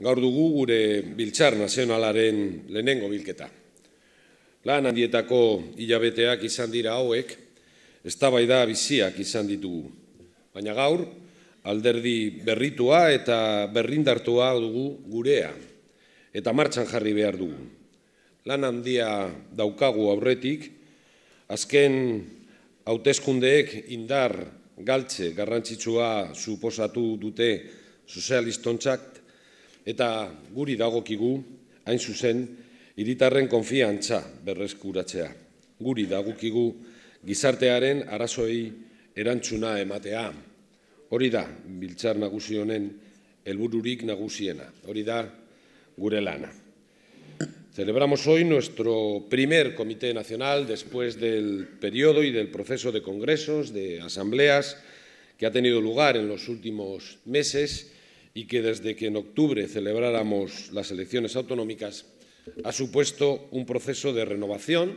gaur dugu gure biltzar nazionalaren lehenengo bilketa. Lan handietako hilabeteak izan dira hauek, ez da biziak izan ditugu. Baina gaur, alderdi berritua eta berrindartua dugu gurea, eta martxan jarri behar dugu. Lan handia daukagu aurretik, azken hauteskundeek indar galtze garrantzitsua suposatu dute sozialistontzak eta guri dagokigu, hain zuzen, hiritarren konfiantza berreskuratzea. Guri dagokigu gizartearen arazoei erantzuna ematea. Hori da, biltzar nagusi honen helbururik nagusiena. Hori da, gure Celebramos hoy nuestro primer Comité Nacional después del periodo y del proceso de congresos, de asambleas que ha tenido lugar en los últimos meses y que desde que en octubre celebráramos las elecciones autonómicas ha supuesto un proceso de renovación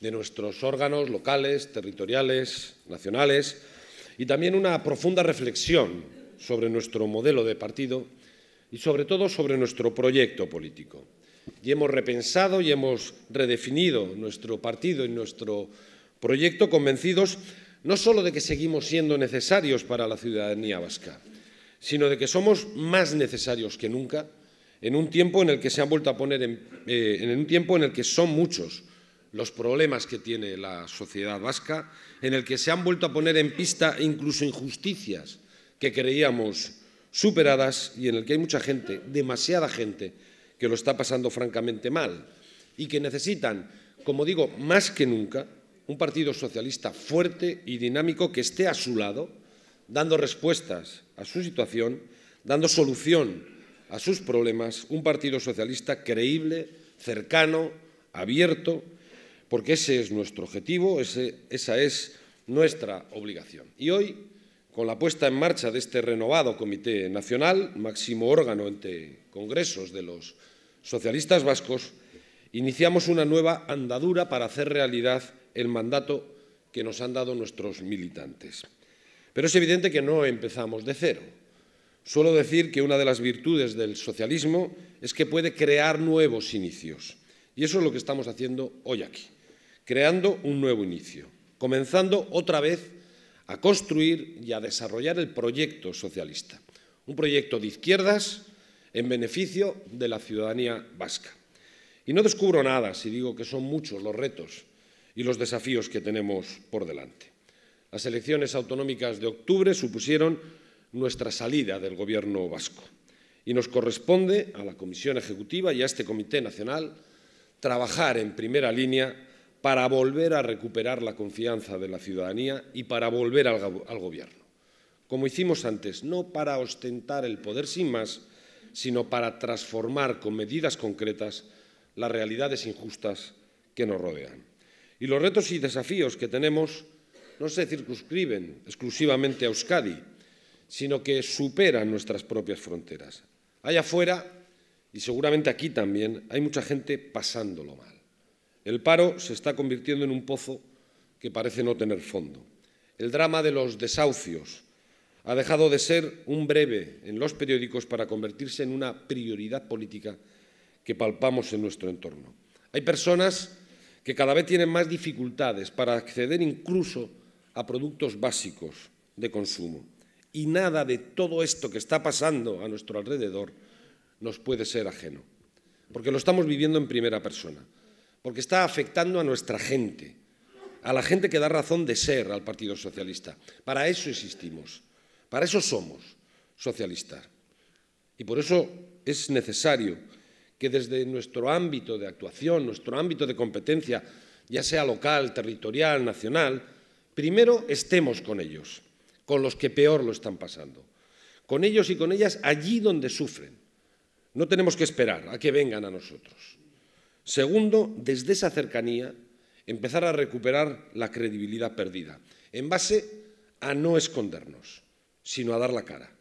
de nuestros órganos locales, territoriales, nacionales y también una profunda reflexión sobre nuestro modelo de partido y sobre todo sobre nuestro proyecto político. Y hemos repensado y hemos redefinido nuestro partido y nuestro proyecto convencidos no solo de que seguimos siendo necesarios para la ciudadanía vasca, sino de que somos más necesarios que nunca en un tiempo en el que se han vuelto a poner en, eh, en un tiempo en el que son muchos los problemas que tiene la sociedad vasca, en el que se han vuelto a poner en pista incluso injusticias que creíamos superadas y en el que hay mucha gente, demasiada gente, que lo está pasando francamente mal y que necesitan, como digo, más que nunca, un partido socialista fuerte y dinámico que esté a su lado, dando respuestas a su situación, dando solución a sus problemas, un Partido Socialista creíble, cercano, abierto, porque ese es nuestro objetivo, esa es nuestra obligación. Y hoy, con la puesta en marcha de este renovado Comité Nacional, máximo órgano entre congresos de los socialistas vascos, iniciamos una nueva andadura para hacer realidad el mandato que nos han dado nuestros militantes. Pero es evidente que no empezamos de cero. Suelo decir que una de las virtudes del socialismo es que puede crear nuevos inicios. Y eso es lo que estamos haciendo hoy aquí, creando un nuevo inicio, comenzando otra vez a construir y a desarrollar el proyecto socialista, un proyecto de izquierdas en beneficio de la ciudadanía vasca. Y no descubro nada si digo que son muchos los retos y los desafíos que tenemos por delante. Las elecciones autonómicas de octubre supusieron nuestra salida del Gobierno vasco y nos corresponde a la Comisión Ejecutiva y a este Comité Nacional trabajar en primera línea para volver a recuperar la confianza de la ciudadanía y para volver al, Gobierno. Como hicimos antes, no para ostentar el poder sin más, sino para transformar con medidas concretas las realidades injustas que nos rodean. Y los retos y desafíos que tenemos no se circunscriben exclusivamente a Euskadi, sino que superan nuestras propias fronteras. Allá afuera, y seguramente aquí también, hay mucha gente pasándolo mal. El paro se está convirtiendo en un pozo que parece no tener fondo. El drama de los desahucios ha dejado de ser un breve en los periódicos para convertirse en una prioridad política que palpamos en nuestro entorno. Hay personas que cada vez tienen más dificultades para acceder incluso a productos básicos de consumo. Y nada de todo esto que está pasando a nuestro alrededor nos puede ser ajeno, porque lo estamos viviendo en primera persona, porque está afectando a nuestra gente, a la gente que da razón de ser al Partido Socialista. Para eso existimos, para eso somos socialistas. Y por eso es necesario que desde nuestro ámbito de actuación, nuestro ámbito de competencia, ya sea local, territorial, nacional, Primero, estemos con ellos, con los que peor lo están pasando, con ellos y con ellas allí donde sufren. No tenemos que esperar a que vengan a nosotros. Segundo, desde esa cercanía, empezar a recuperar la credibilidad perdida, en base a no escondernos, sino a dar la cara,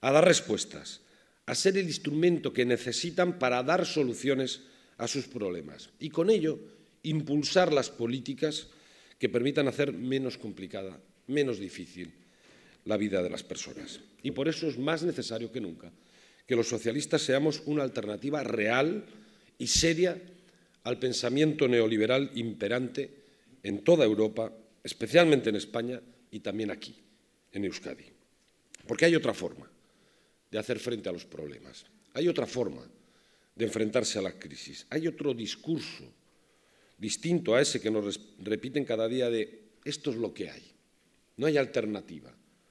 a dar respuestas, a ser el instrumento que necesitan para dar soluciones a sus problemas y con ello impulsar las políticas que permitan hacer menos complicada, menos difícil la vida de las personas. Y por eso es más necesario que nunca que los socialistas seamos una alternativa real y seria al pensamiento neoliberal imperante en toda Europa, especialmente en España y también aquí, en Euskadi. Porque hay otra forma de hacer frente a los problemas, hay otra forma de enfrentarse a la crisis, hay otro discurso distinto a ese que nos repiten cada día de esto es lo que hay. No hay alternativa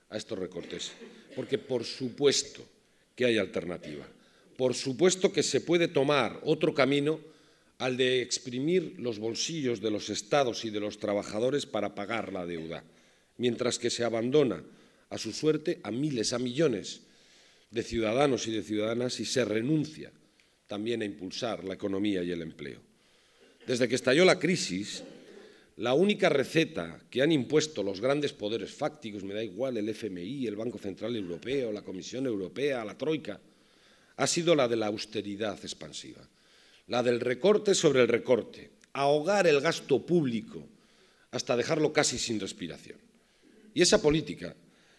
a estos recortes, porque por supuesto que hay alternativa. Por supuesto que se puede tomar otro camino al de exprimir los bolsillos de los estados y de los trabajadores para pagar la deuda, mientras que se abandona a su suerte a miles, a millones de ciudadanos y de ciudadanas y se renuncia también a impulsar la economía y el empleo. Desde que estalló la crisis, la única receta que han impuesto los grandes poderes fácticos, me da igual el FMI, el Banco Central Europeo, la Comisión Europea, la Troika, ha sido la de la austeridad expansiva, la del recorte sobre el recorte, ahogar el gasto público hasta dejarlo casi sin respiración. Y esa política,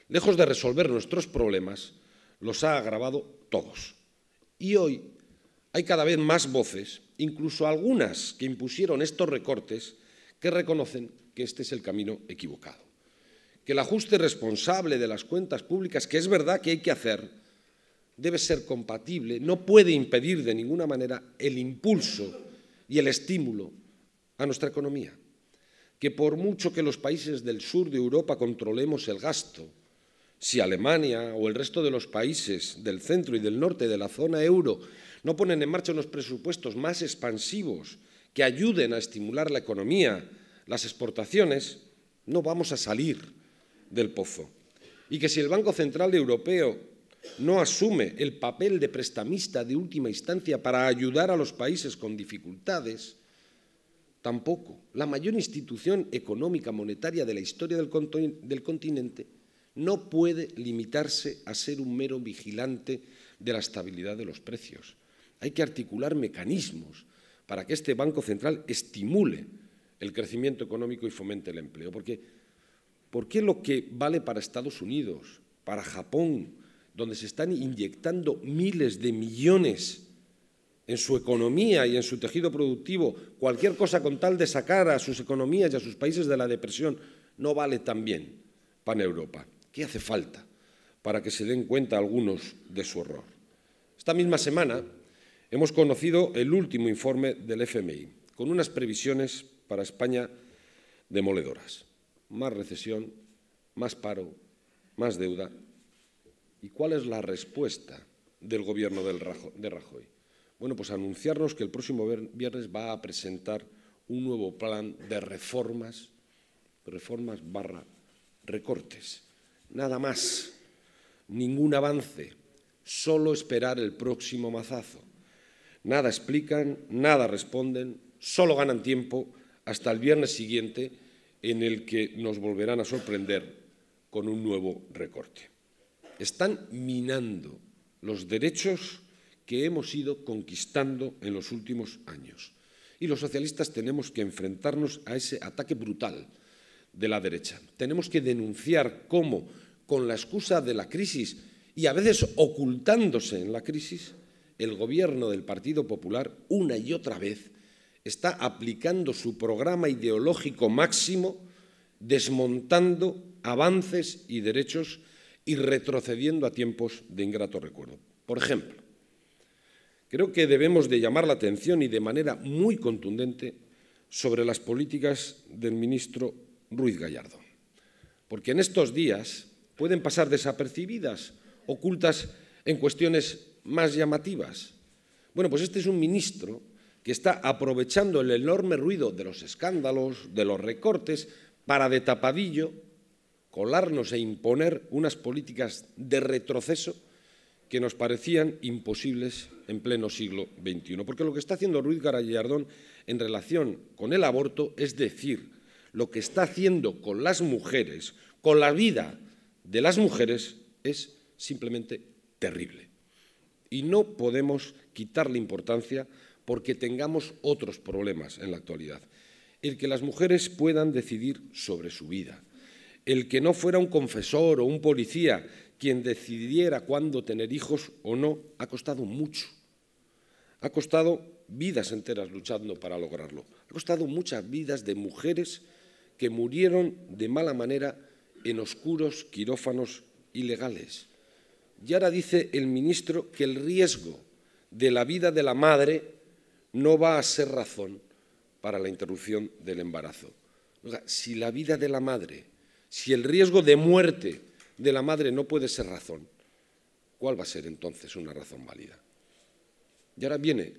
lejos de resolver nuestros problemas, los ha agravado todos. Y hoy hay cada vez más voces incluso algunas que impusieron estos recortes, que reconocen que este es el camino equivocado. Que el ajuste responsable de las cuentas públicas, que es verdad que hay que hacer, debe ser compatible, no puede impedir de ninguna manera el impulso y el estímulo a nuestra economía. Que por mucho que los países del sur de Europa controlemos el gasto, si Alemania o el resto de los países del centro y del norte de la zona euro no ponen en marcha unos presupuestos más expansivos que ayuden a estimular la economía, las exportaciones, no vamos a salir del pozo. Y que si el Banco Central Europeo no asume el papel de prestamista de última instancia para ayudar a los países con dificultades, tampoco. La mayor institución económica monetaria de la historia del, del continente no puede limitarse a ser un mero vigilante de la estabilidad de los precios. Hay que articular mecanismos para que este Banco Central estimule el crecimiento económico y fomente el empleo. Porque, ¿Por qué lo que vale para Estados Unidos, para Japón, donde se están inyectando miles de millones en su economía y en su tejido productivo, cualquier cosa con tal de sacar a sus economías y a sus países de la depresión, no vale tan bien para Europa? ¿Qué hace falta para que se den cuenta algunos de su error? Esta misma semana hemos conocido el último informe del FMI, con unas previsiones para España demoledoras. Más recesión, más paro, más deuda. ¿Y cuál es la respuesta del gobierno de Rajoy? Bueno, pues anunciarnos que el próximo viernes va a presentar un nuevo plan de reformas, reformas barra recortes. Nada más, ningún avance, solo esperar el próximo mazazo. Nada explican, nada responden, solo ganan tiempo hasta el viernes siguiente en el que nos volverán a sorprender con un nuevo recorte. Están minando los derechos que hemos ido conquistando en los últimos años. Y los socialistas tenemos que enfrentarnos a ese ataque brutal de la derecha. Tenemos que denunciar cómo, con la excusa de la crisis y a veces ocultándose en la crisis, el gobierno del Partido Popular, una y otra vez, está aplicando su programa ideológico máximo, desmontando avances y derechos y retrocediendo a tiempos de ingrato recuerdo. Por ejemplo, creo que debemos de llamar la atención y de manera muy contundente sobre las políticas del ministro Ruiz Gallardo, porque en estos días pueden pasar desapercibidas, ocultas en cuestiones más llamativas. Bueno, pues este es un ministro que está aprovechando el enorme ruido de los escándalos, de los recortes, para de tapadillo colarnos e imponer unas políticas de retroceso que nos parecían imposibles en pleno siglo XXI. Porque lo que está haciendo Ruiz Garayardón en relación con el aborto es decir, lo que está haciendo con las mujeres, con la vida de las mujeres, es simplemente terrible y no podemos quitarle importancia porque tengamos otros problemas en la actualidad. El que las mujeres puedan decidir sobre su vida, el que no fuera un confesor o un policía quien decidiera cuándo tener hijos o no, ha costado mucho. Ha costado vidas enteras luchando para lograrlo. Ha costado muchas vidas de mujeres que murieron de mala manera en oscuros quirófanos ilegales. Y ahora dice el ministro que el riesgo de la vida de la madre no va a ser razón para la interrupción del embarazo. si la vida de la madre, si el riesgo de muerte de la madre no puede ser razón, ¿cuál va a ser entonces una razón válida? Y ahora viene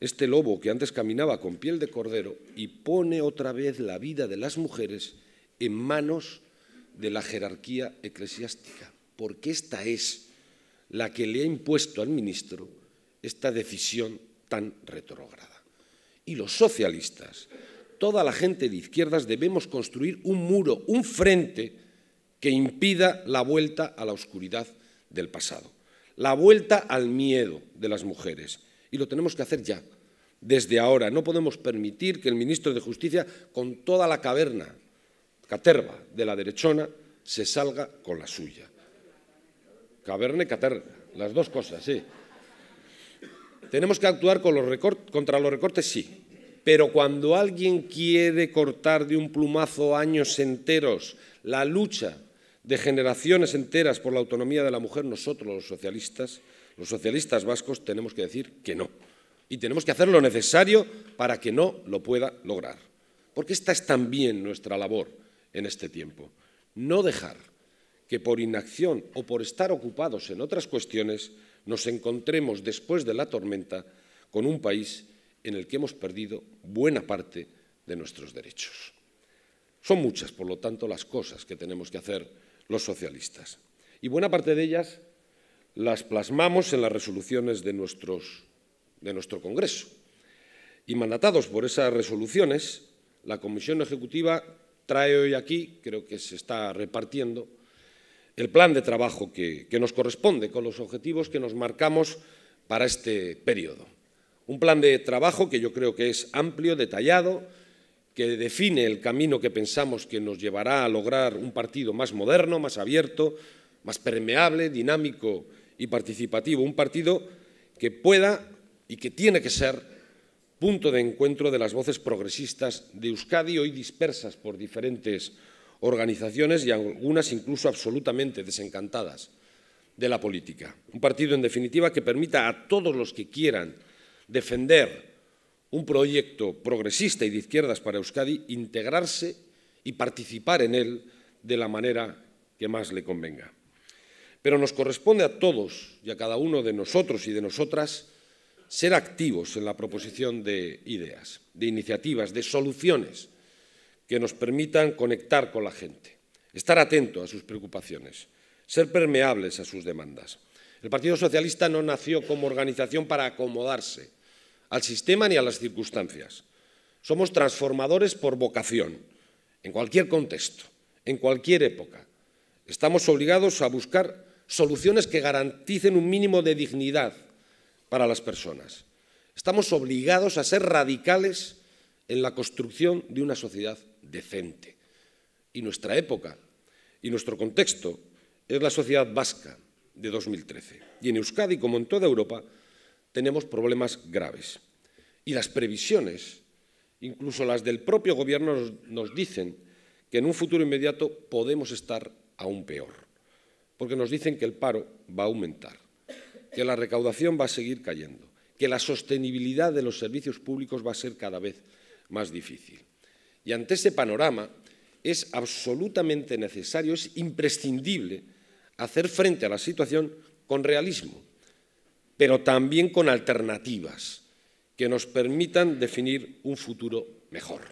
este lobo que antes caminaba con piel de cordero y pone otra vez la vida de las mujeres en manos de la jerarquía eclesiástica, porque esta es la que le ha impuesto al ministro esta decisión tan retrógrada. Y los socialistas, toda la gente de izquierdas, debemos construir un muro, un frente que impida la vuelta a la oscuridad del pasado, la vuelta al miedo de las mujeres. Y lo tenemos que hacer ya, desde ahora. No podemos permitir que el ministro de Justicia, con toda la caverna, caterva de la derechona, se salga con la suya. Caverne Caterna, las dos cosas, sí. ¿Tenemos que actuar contra los recortes? Sí. Pero cuando alguien quiere cortar de un plumazo años enteros la lucha de generaciones enteras por la autonomía de la mujer, nosotros los socialistas, los socialistas vascos, tenemos que decir que no. Y tenemos que hacer lo necesario para que no lo pueda lograr. Porque esta es también nuestra labor en este tiempo. No dejar que por inacción o por estar ocupados en otras cuestiones nos encontremos después de la tormenta con un país en el que hemos perdido buena parte de nuestros derechos. Son muchas, por lo tanto, las cosas que tenemos que hacer los socialistas. Y buena parte de ellas las plasmamos en las resoluciones de, de nuestro Congreso. Y mandatados por esas resoluciones, la Comisión Ejecutiva trae hoy aquí, creo que se está repartiendo, el plan de trabajo que, nos corresponde con los objetivos que nos marcamos para este periodo. Un plan de trabajo que yo creo que es amplio, detallado, que define el camino que pensamos que nos llevará a lograr un partido más moderno, más abierto, más permeable, dinámico y participativo. Un partido que pueda y que tiene que ser punto de encuentro de las voces progresistas de Euskadi, hoy dispersas por diferentes organizaciones y algunas incluso absolutamente desencantadas de la política. Un partido, en definitiva, que permita a todos los que quieran defender un proyecto progresista y de izquierdas para Euskadi integrarse y participar en él de la manera que más le convenga. Pero nos corresponde a todos y a cada uno de nosotros y de nosotras ser activos en la proposición de ideas, de iniciativas, de soluciones que nos permitan conectar con la gente, estar atento a sus preocupaciones, ser permeables a sus demandas. El Partido Socialista no nació como organización para acomodarse al sistema ni a las circunstancias. Somos transformadores por vocación, en cualquier contexto, en cualquier época. Estamos obligados a buscar soluciones que garanticen un mínimo de dignidad para las personas. Estamos obligados a ser radicales en la construcción de una sociedad decente. Y nuestra época y nuestro contexto es la sociedad vasca de 2013. Y en Euskadi, como en toda Europa, tenemos problemas graves. Y las previsiones, incluso las del propio Gobierno, nos dicen que en un futuro inmediato podemos estar aún peor. Porque nos dicen que el paro va a aumentar, que la recaudación va a seguir cayendo, que la sostenibilidad de los servicios públicos va a ser cada vez más difícil. Y ante ese panorama es absolutamente necesario, es imprescindible hacer frente a la situación con realismo, pero también con alternativas que nos permitan definir un futuro mejor.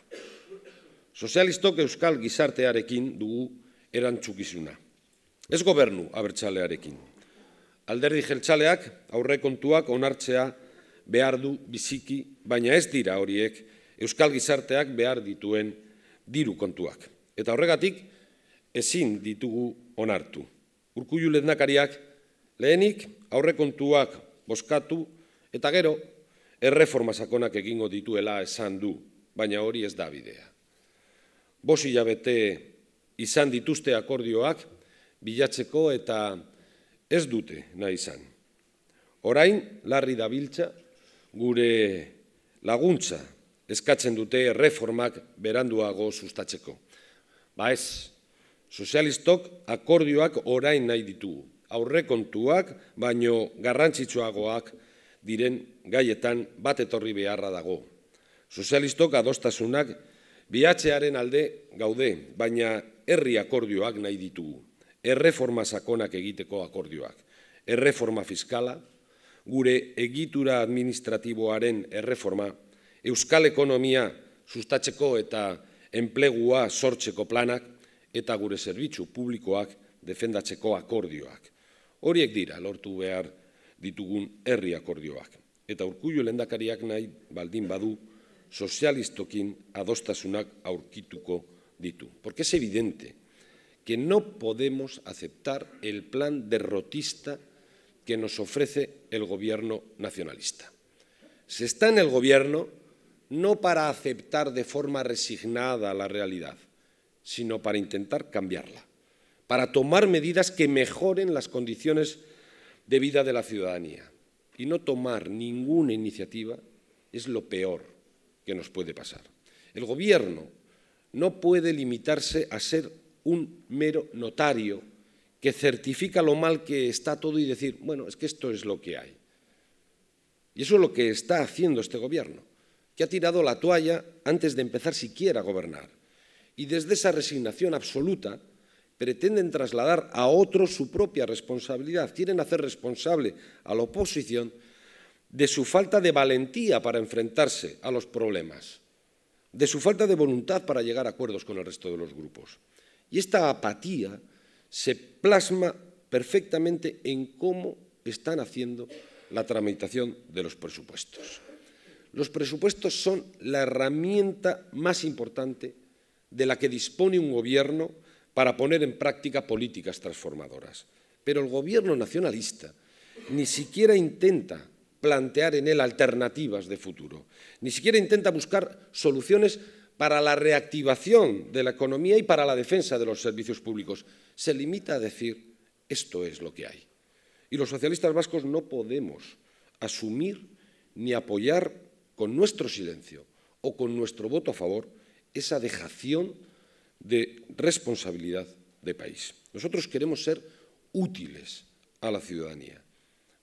que euskal gizartearekin dugu erantzukizuna. Es gobernu abertzalearekin. Alderdi jeltzaleak aurrekontuak onartzea behar du biziki, baina ez dira horiek euskal gizarteak behar dituen diru kontuak. Eta horregatik, ezin ditugu onartu. Urkullu lehenakariak lehenik aurre kontuak boskatu eta gero erreformazakonak egingo dituela esan du, baina hori ez da bidea. Bosi izan dituzte akordioak bilatzeko eta ez dute nahi izan. Orain larri dabiltza gure laguntza eskatzen dute erreformak beranduago sustatzeko. Ba sozialistok akordioak orain nahi ditugu. Aurre kontuak, baino garrantzitsuagoak diren gaietan bat etorri beharra dago. Sozialistok adostasunak bihatzearen alde gaude, baina herri akordioak nahi ditugu. Erreforma sakonak egiteko akordioak. Erreforma fiskala, gure egitura administratiboaren erreforma, euskal ekonomia sustatzeko eta enplegua sortzeko planak eta gure zerbitzu publikoak defendatzeko akordioak. Horiek dira lortu behar ditugun herri akordioak. Eta urkullu lendakariak nahi baldin badu sozialistokin adostasunak aurkituko ditu. Porque es evidente que no podemos aceptar el plan derrotista que nos ofrece el gobierno nacionalista. Se está en el gobierno no para aceptar de forma resignada la realidad, sino para intentar cambiarla, para tomar medidas que mejoren las condiciones de vida de la ciudadanía. Y no tomar ninguna iniciativa es lo peor que nos puede pasar. El Gobierno no puede limitarse a ser un mero notario que certifica lo mal que está todo y decir, bueno, es que esto es lo que hay. Y eso es lo que está haciendo este Gobierno que ha tirado la toalla antes de empezar siquiera a gobernar. Y desde esa resignación absoluta pretenden trasladar a otros su propia responsabilidad, quieren hacer responsable a la oposición de su falta de valentía para enfrentarse a los problemas, de su falta de voluntad para llegar a acuerdos con el resto de los grupos. Y esta apatía se plasma perfectamente en cómo están haciendo la tramitación de los presupuestos los presupuestos son la herramienta más importante de la que dispone un gobierno para poner en práctica políticas transformadoras. Pero el gobierno nacionalista ni siquiera intenta plantear en él alternativas de futuro, ni siquiera intenta buscar soluciones para la reactivación de la economía y para la defensa de los servicios públicos. Se limita a decir, esto es lo que hay. Y los socialistas vascos no podemos asumir ni apoyar con nuestro silencio o con nuestro voto a favor esa dejación de responsabilidad de país. Nosotros queremos ser útiles a la ciudadanía.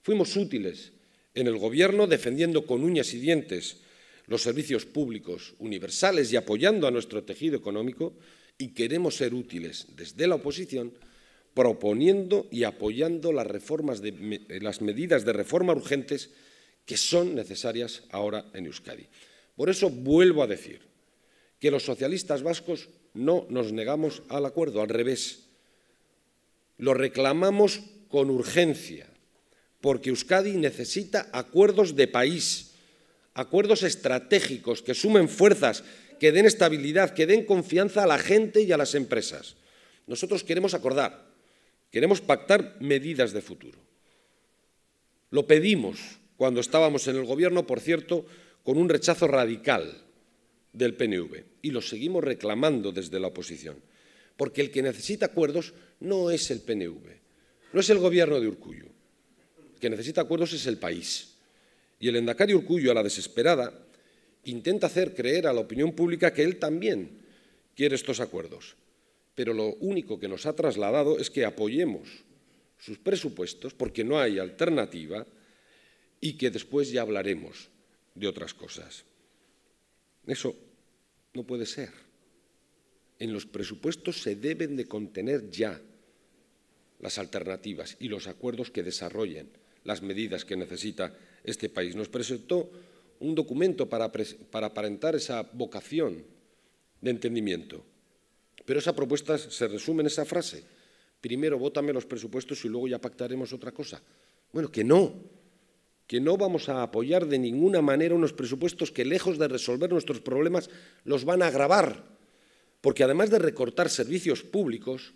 Fuimos útiles en el Gobierno defendiendo con uñas y dientes los servicios públicos universales y apoyando a nuestro tejido económico y queremos ser útiles desde la oposición proponiendo y apoyando las, reformas las medidas de reforma urgentes que son necesarias ahora en Euskadi. Por eso vuelvo a decir que los socialistas vascos no nos negamos al acuerdo, al revés. Lo reclamamos con urgencia, porque Euskadi necesita acuerdos de país, acuerdos estratégicos que sumen fuerzas, que den estabilidad, que den confianza a la gente y a las empresas. Nosotros queremos acordar, queremos pactar medidas de futuro. Lo pedimos cuando estábamos en el Gobierno, por cierto, con un rechazo radical del PNV. Y lo seguimos reclamando desde la oposición. Porque el que necesita acuerdos no es el PNV, no es el Gobierno de Urcuyo El que necesita acuerdos es el país. Y el endacario urcuyo a la desesperada, intenta hacer creer a la opinión pública que él también quiere estos acuerdos. Pero lo único que nos ha trasladado es que apoyemos sus presupuestos porque no hay alternativa y que después ya hablaremos de otras cosas. Eso no puede ser. En los presupuestos se deben de contener ya las alternativas y los acuerdos que desarrollen las medidas que necesita este país. Nos presentó un documento para, aparentar esa vocación de entendimiento. Pero esa propuesta se resume en esa frase. Primero, vótame los presupuestos y luego ya pactaremos otra cosa. Bueno, que no que no vamos a apoyar de ninguna manera unos presupuestos que lejos de resolver nuestros problemas los van a agravar, porque además de recortar servicios públicos,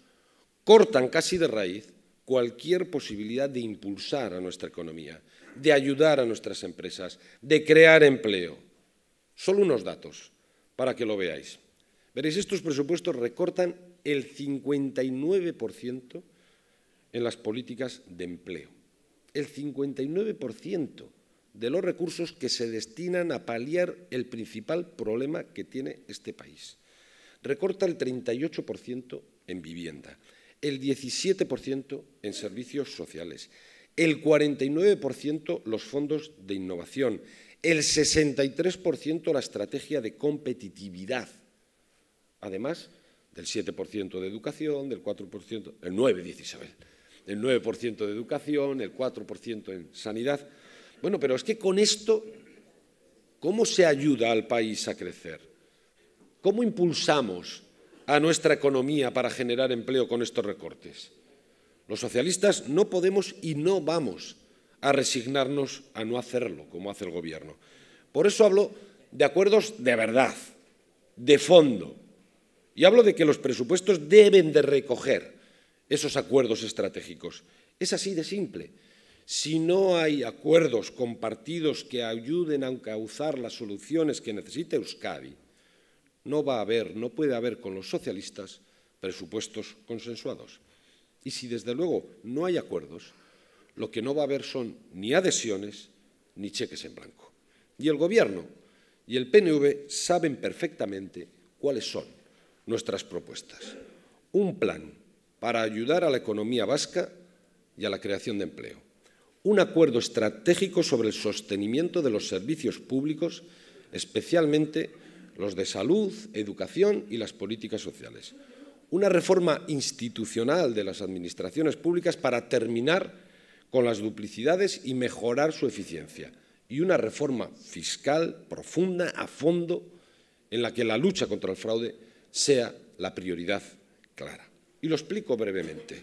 cortan casi de raíz cualquier posibilidad de impulsar a nuestra economía, de ayudar a nuestras empresas, de crear empleo. Solo unos datos para que lo veáis. Veréis, estos presupuestos recortan el 59% en las políticas de empleo el 59% de los recursos que se destinan a paliar el principal problema que tiene este país. Recorta el 38% en vivienda, el 17% en servicios sociales, el 49% los fondos de innovación, el 63% la estrategia de competitividad, además del 7% de educación, del 4%, el 9% dice Isabel el 9% de educación, el 4% en sanidad. Bueno, pero es que con esto, ¿cómo se ayuda al país a crecer? ¿Cómo impulsamos a nuestra economía para generar empleo con estos recortes? Los socialistas no podemos y no vamos a resignarnos a no hacerlo, como hace el Gobierno. Por eso hablo de acuerdos de verdad, de fondo. Y hablo de que los presupuestos deben de recoger esos acuerdos estratégicos. Es así de simple. Si no hay acuerdos compartidos que ayuden a encauzar las soluciones que necesita Euskadi, no va a haber, no puede haber con los socialistas presupuestos consensuados. Y si desde luego no hay acuerdos, lo que no va a haber son ni adhesiones ni cheques en blanco. Y el Gobierno y el PNV saben perfectamente cuáles son nuestras propuestas. Un plan para ayudar a la economía vasca y a la creación de empleo. Un acuerdo estratégico sobre el sostenimiento de los servicios públicos, especialmente los de salud, educación y las políticas sociales. Una reforma institucional de las administraciones públicas para terminar con las duplicidades y mejorar su eficiencia. Y una reforma fiscal profunda, a fondo, en la que la lucha contra el fraude sea la prioridad clara. Y lo explico brevemente.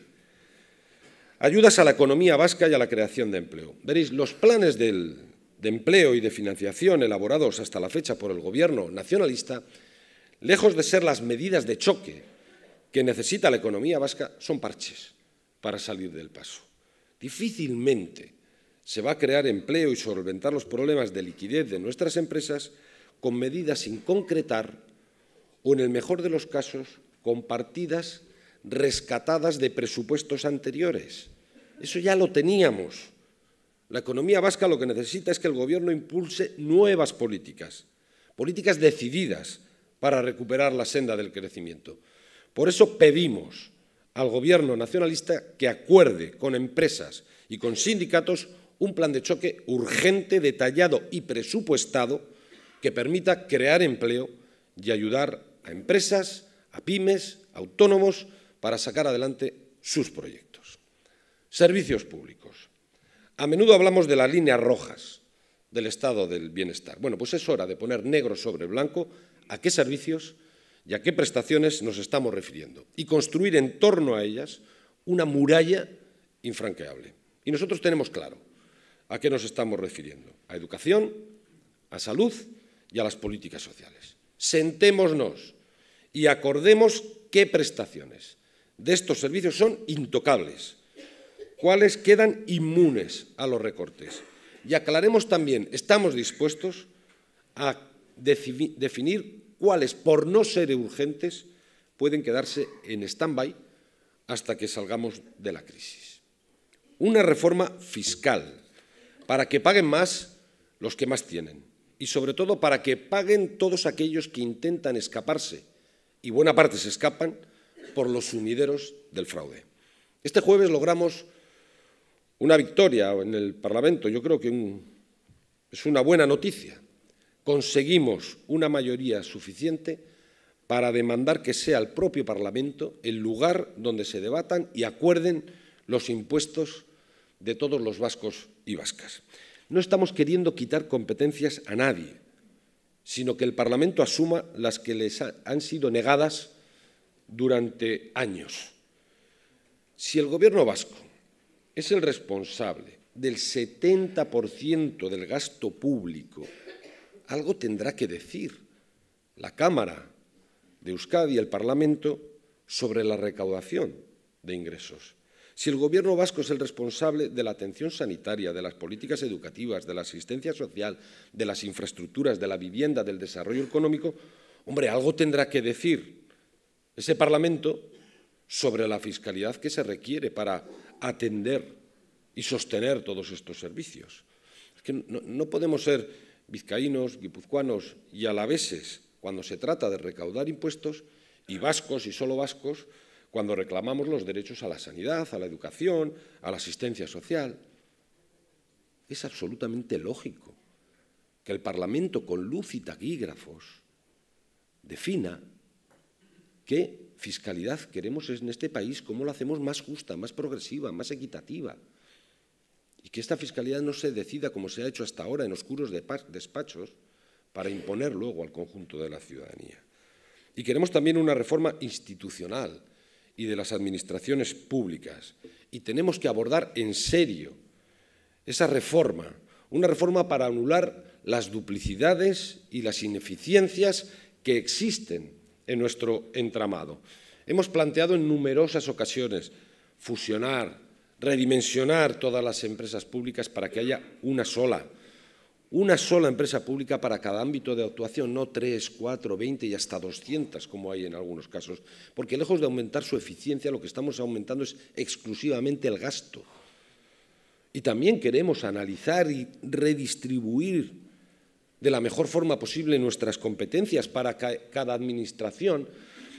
Ayudas a la economía vasca y a la creación de empleo. Veréis, los planes de empleo y de financiación elaborados hasta la fecha por el Gobierno nacionalista, lejos de ser las medidas de choque que necesita la economía vasca, son parches para salir del paso. Difícilmente se va a crear empleo y solventar los problemas de liquidez de nuestras empresas con medidas sin concretar o, en el mejor de los casos, compartidas rescatadas de presupuestos anteriores. Eso ya lo teníamos. La economía vasca lo que necesita es que el Gobierno impulse nuevas políticas, políticas decididas para recuperar la senda del crecimiento. Por eso pedimos al Gobierno nacionalista que acuerde con empresas y con sindicatos un plan de choque urgente, detallado y presupuestado que permita crear empleo y ayudar a empresas, a pymes, autónomos para sacar adelante sus proyectos. Servicios públicos. A menudo hablamos de las líneas rojas del estado del bienestar. Bueno, pues es hora de poner negro sobre blanco a qué servicios y a qué prestaciones nos estamos refiriendo y construir en torno a ellas una muralla infranqueable. Y nosotros tenemos claro a qué nos estamos refiriendo, a educación, a salud y a las políticas sociales. Sentémonos y acordemos qué prestaciones, de estos servicios son intocables, cuáles quedan inmunes a los recortes. Y aclaremos también, estamos dispuestos a definir cuáles, por no ser urgentes, pueden quedarse en stand-by hasta que salgamos de la crisis. Una reforma fiscal para que paguen más los que más tienen y sobre todo para que paguen todos aquellos que intentan escaparse, y buena parte se escapan, por los sumideros del fraude. Este jueves logramos una victoria en el Parlamento, yo creo que es una buena noticia. Conseguimos una mayoría suficiente para demandar que sea el propio Parlamento el lugar donde se debatan y acuerden los impuestos de todos los vascos y vascas. No estamos queriendo quitar competencias a nadie, sino que el Parlamento asuma las que les han sido negadas durante años. Si el gobierno vasco es el responsable del 70% del gasto público, algo tendrá que decir la Cámara de Euskadi y el Parlamento sobre la recaudación de ingresos. Si el gobierno vasco es el responsable de la atención sanitaria, de las políticas educativas, de la asistencia social, de las infraestructuras, de la vivienda, del desarrollo económico, hombre, algo tendrá que decir ese Parlamento sobre la fiscalidad que se requiere para atender y sostener todos estos servicios. Es que no, podemos ser vizcaínos, guipuzcoanos y alaveses cuando se trata de recaudar impuestos y vascos y solo vascos cuando reclamamos los derechos a la sanidad, a la educación, a la asistencia social. Es absolutamente lógico que el Parlamento, con luz y taquígrafos, defina ¿Qué fiscalidad queremos en este país? ¿Cómo la hacemos más justa, más progresiva, más equitativa? Y que esta fiscalidad no se decida, como se ha hecho hasta ahora en oscuros despachos, para imponer luego al conjunto de la ciudadanía. Y queremos también una reforma institucional y de las administraciones públicas. Y tenemos que abordar en serio esa reforma, una reforma para anular las duplicidades y las ineficiencias que existen en nuestro entramado. Hemos planteado en numerosas ocasiones fusionar, redimensionar todas las empresas públicas para que haya una sola, una sola empresa pública para cada ámbito de actuación, no tres, cuatro, veinte y hasta doscientas, como hay en algunos casos, porque lejos de aumentar su eficiencia, lo que estamos aumentando es exclusivamente el gasto. Y también queremos analizar y redistribuir de la mejor forma posible nuestras competencias para que cada administración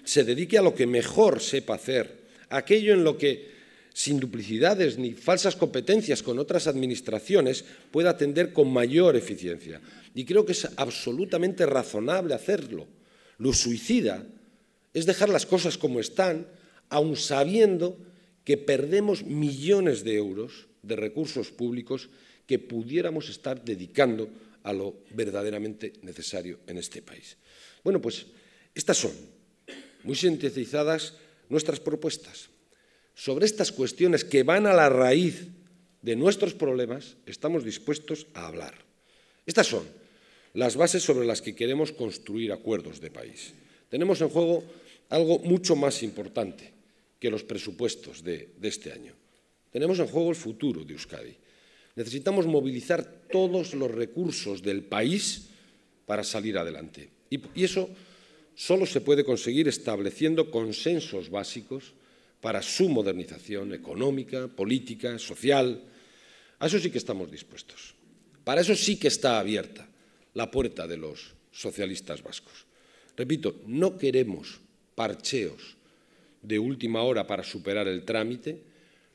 se dedique a lo que mejor sepa hacer, aquello en lo que, sin duplicidades ni falsas competencias con otras administraciones, pueda atender con mayor eficiencia. Y creo que es absolutamente razonable hacerlo. Lo suicida es dejar las cosas como están, aun sabiendo que perdemos millones de euros de recursos públicos que pudiéramos estar dedicando a lo verdaderamente necesario en este país. Bueno, pues estas son, muy sintetizadas, nuestras propuestas. Sobre estas cuestiones que van a la raíz de nuestros problemas, estamos dispuestos a hablar. Estas son las bases sobre las que queremos construir acuerdos de país. Tenemos en juego algo mucho más importante que los presupuestos de, este año. Tenemos en juego el futuro de Euskadi. Necesitamos movilizar todos los recursos del país para salir adelante. Y, eso solo se puede conseguir estableciendo consensos básicos para su modernización económica, política, social. A eso sí que estamos dispuestos. Para eso sí que está abierta la puerta de los socialistas vascos. Repito, no queremos parcheos de última hora para superar el trámite,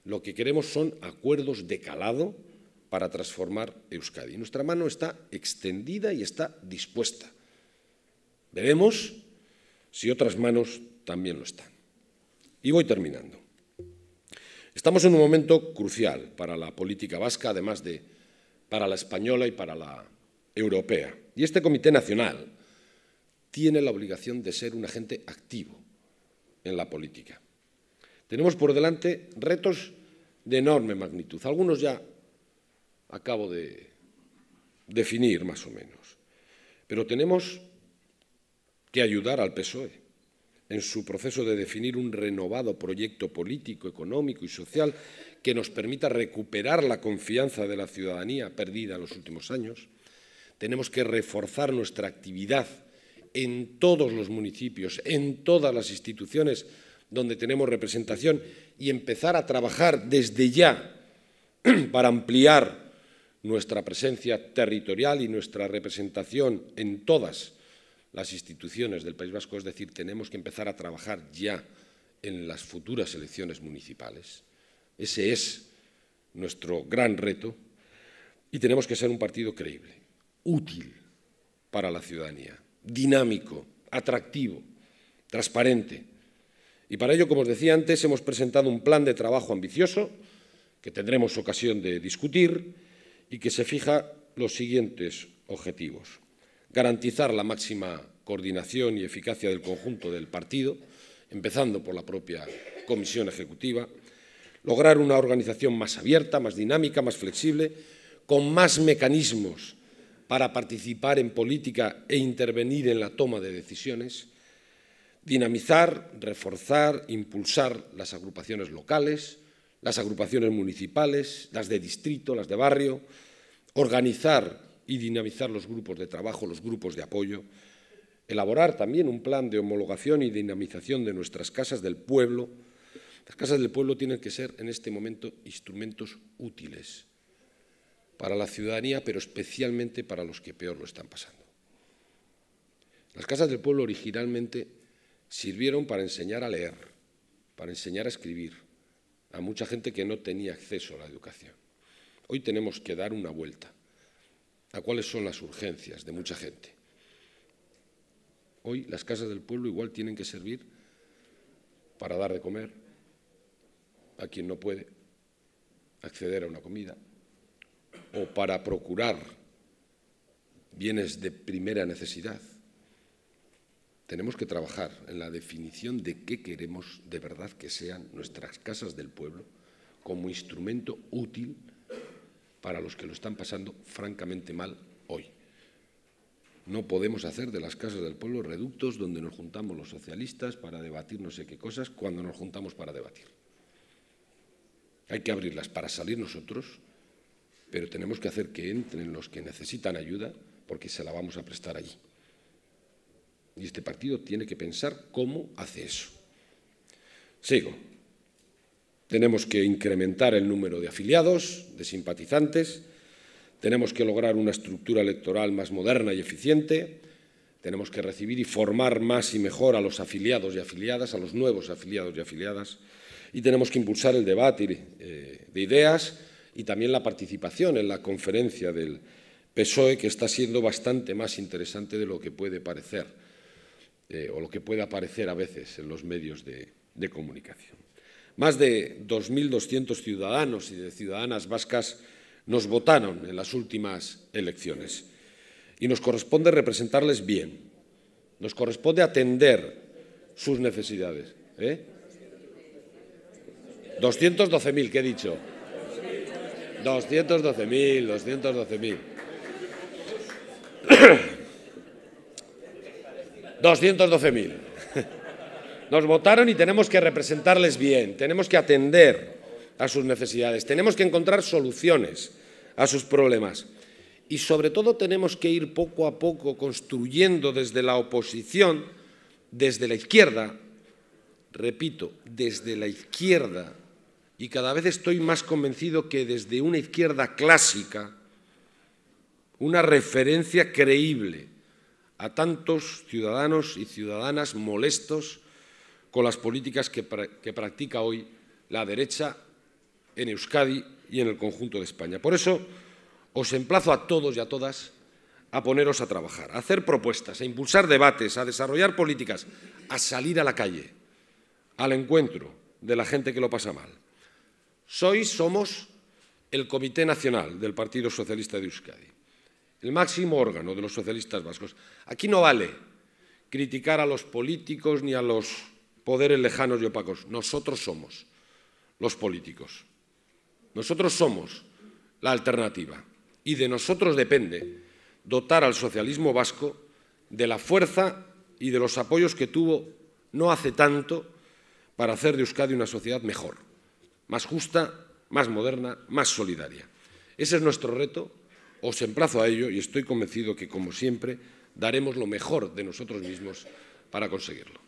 lo que queremos son acuerdos de calado para transformar Euskadi. Nuestra mano está extendida y está dispuesta. Veremos si otras manos también lo están. Y voy terminando. Estamos en un momento crucial para la política vasca, además de para la española y para la europea. Y este Comité Nacional tiene la obligación de ser un agente activo en la política. Tenemos por delante retos de enorme magnitud, algunos ya acabo de definir más o menos. Pero tenemos que ayudar al PSOE en su proceso de definir un renovado proyecto político, económico y social que nos permita recuperar la confianza de la ciudadanía perdida en los últimos años. Tenemos que reforzar nuestra actividad en todos los municipios, en todas las instituciones donde tenemos representación y empezar a trabajar desde ya para ampliar nuestra presencia territorial y nuestra representación en todas las instituciones del País Vasco, es decir, tenemos que empezar a trabajar ya en las futuras elecciones municipales. Ese es nuestro gran reto y tenemos que ser un partido creíble, útil para la ciudadanía, dinámico, atractivo, transparente. Y para ello, como os decía antes, hemos presentado un plan de trabajo ambicioso que tendremos ocasión de discutir y que se fija los siguientes objetivos. Garantizar la máxima coordinación y eficacia del conjunto del partido, empezando por la propia comisión ejecutiva, lograr una organización más abierta, más dinámica, más flexible, con más mecanismos para participar en política e intervenir en la toma de decisiones, dinamizar, reforzar, impulsar las agrupaciones locales, las agrupaciones municipales, las de distrito, las de barrio, organizar y dinamizar los grupos de trabajo, los grupos de apoyo, elaborar también un plan de homologación y dinamización de nuestras casas del pueblo. Las casas del pueblo tienen que ser en este momento instrumentos útiles para la ciudadanía, pero especialmente para los que peor lo están pasando. Las casas del pueblo originalmente sirvieron para enseñar a leer, para enseñar a escribir, a mucha gente que no tenía acceso a la educación. Hoy tenemos que dar una vuelta a cuáles son las urgencias de mucha gente. Hoy las casas del pueblo igual tienen que servir para dar de comer a quien no puede acceder a una comida o para procurar bienes de primera necesidad tenemos que trabajar en la definición de qué queremos de verdad que sean nuestras casas del pueblo como instrumento útil para los que lo están pasando francamente mal hoy. No podemos hacer de las casas del pueblo reductos donde nos juntamos los socialistas para debatir no sé qué cosas cuando nos juntamos para debatir. Hay que abrirlas para salir nosotros, pero tenemos que hacer que entren los que necesitan ayuda porque se la vamos a prestar allí. Y este partido tiene que pensar cómo hace eso. Sigo. Tenemos que incrementar el número de afiliados, de simpatizantes, tenemos que lograr una estructura electoral más moderna y eficiente, tenemos que recibir y formar más y mejor a los afiliados y afiliadas, a los nuevos afiliados y afiliadas, y tenemos que impulsar el debate eh, de ideas y también la participación en la conferencia del PSOE, que está siendo bastante más interesante de lo que puede parecer. Eh, o lo que puede aparecer a veces en los medios de, comunicación. Más de 2.200 ciudadanos y de ciudadanas vascas nos votaron en las últimas elecciones y nos corresponde representarles bien, nos corresponde atender sus necesidades. 212.000, ¿eh? ¿qué he dicho? 212.000, 212.000. 212.000. Nos votaron y tenemos que representarles bien, tenemos que atender a sus necesidades, tenemos que encontrar soluciones a sus problemas. Y sobre todo tenemos que ir poco a poco construyendo desde la oposición, desde la izquierda, repito, desde la izquierda, y cada vez estoy más convencido que desde una izquierda clásica, una referencia creíble a tantos ciudadanos y ciudadanas molestos con las políticas que, practica hoy la derecha en Euskadi y en el conjunto de España. Por eso os emplazo a todos y a todas a poneros a trabajar, a hacer propuestas, a impulsar debates, a desarrollar políticas, a salir a la calle, al encuentro de la gente que lo pasa mal. Sois, somos el Comité Nacional del Partido Socialista de Euskadi el máximo órgano de los socialistas vascos. Aquí no vale criticar a los políticos ni a los poderes lejanos y opacos. Nosotros somos los políticos. Nosotros somos la alternativa. Y de nosotros depende dotar al socialismo vasco de la fuerza y de los apoyos que tuvo no hace tanto para hacer de Euskadi una sociedad mejor, más justa, más moderna, más solidaria. Ese es nuestro reto os emplazo a ello y estoy convencido que, como siempre, daremos lo mejor de nosotros mismos para conseguirlo.